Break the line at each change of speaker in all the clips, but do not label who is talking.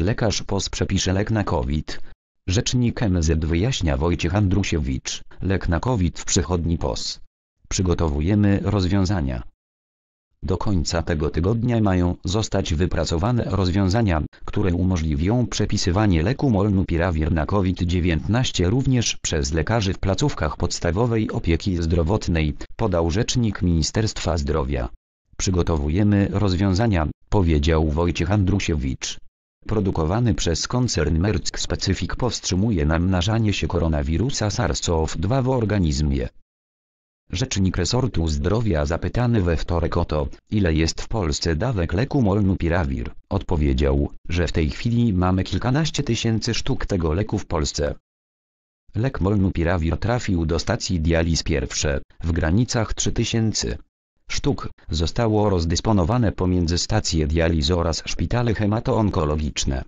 Lekarz POS przepisze lek na COVID. Rzecznik MZ wyjaśnia Wojciech Andrusiewicz, lek na COVID w przychodni POS. Przygotowujemy rozwiązania. Do końca tego tygodnia mają zostać wypracowane rozwiązania, które umożliwią przepisywanie leku molnupiravir na COVID-19 również przez lekarzy w placówkach podstawowej opieki zdrowotnej, podał rzecznik Ministerstwa Zdrowia. Przygotowujemy rozwiązania, powiedział Wojciech Andrusiewicz produkowany przez koncern Merck Specific powstrzymuje namnażanie się koronawirusa SARS-CoV-2 w organizmie. Rzecznik resortu zdrowia zapytany we wtorek o to, ile jest w Polsce dawek leku molnupiravir, odpowiedział, że w tej chwili mamy kilkanaście tysięcy sztuk tego leku w Polsce. Lek molnupiravir trafił do stacji dializ pierwsze, w granicach 3000 sztuk zostało rozdysponowane pomiędzy stacje dializ oraz szpitale hematoonkologiczne.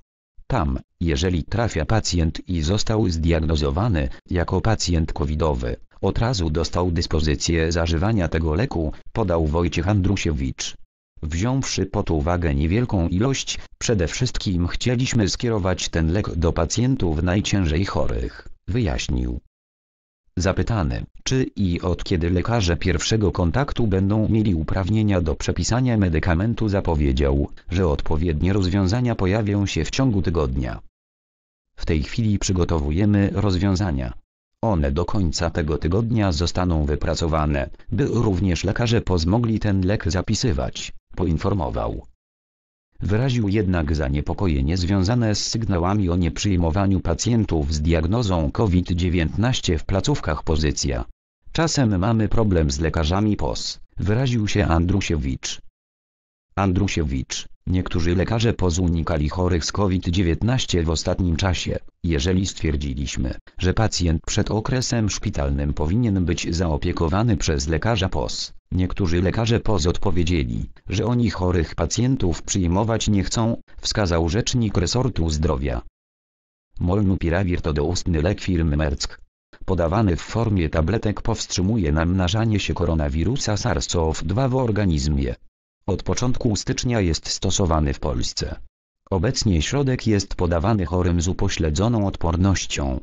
Tam, jeżeli trafia pacjent i został zdiagnozowany jako pacjent covidowy, od razu dostał dyspozycję zażywania tego leku, podał Wojciech Andrusiewicz. Wziąwszy pod uwagę niewielką ilość, przede wszystkim chcieliśmy skierować ten lek do pacjentów najciężej chorych, wyjaśnił. Zapytany, czy i od kiedy lekarze pierwszego kontaktu będą mieli uprawnienia do przepisania medykamentu zapowiedział, że odpowiednie rozwiązania pojawią się w ciągu tygodnia. W tej chwili przygotowujemy rozwiązania. One do końca tego tygodnia zostaną wypracowane, by również lekarze pozmogli ten lek zapisywać, poinformował. Wyraził jednak zaniepokojenie związane z sygnałami o nieprzyjmowaniu pacjentów z diagnozą COVID-19 w placówkach pozycja. Czasem mamy problem z lekarzami POS, wyraził się Andrusiewicz. Andrusiewicz, niektórzy lekarze POS unikali chorych z COVID-19 w ostatnim czasie, jeżeli stwierdziliśmy, że pacjent przed okresem szpitalnym powinien być zaopiekowany przez lekarza POS Niektórzy lekarze POZ odpowiedzieli, że oni chorych pacjentów przyjmować nie chcą, wskazał rzecznik resortu zdrowia. Molnupiravir to doustny lek firmy Merck. Podawany w formie tabletek powstrzymuje namnażanie się koronawirusa SARS-CoV-2 w organizmie. Od początku stycznia jest stosowany w Polsce. Obecnie środek jest podawany chorym z upośledzoną odpornością,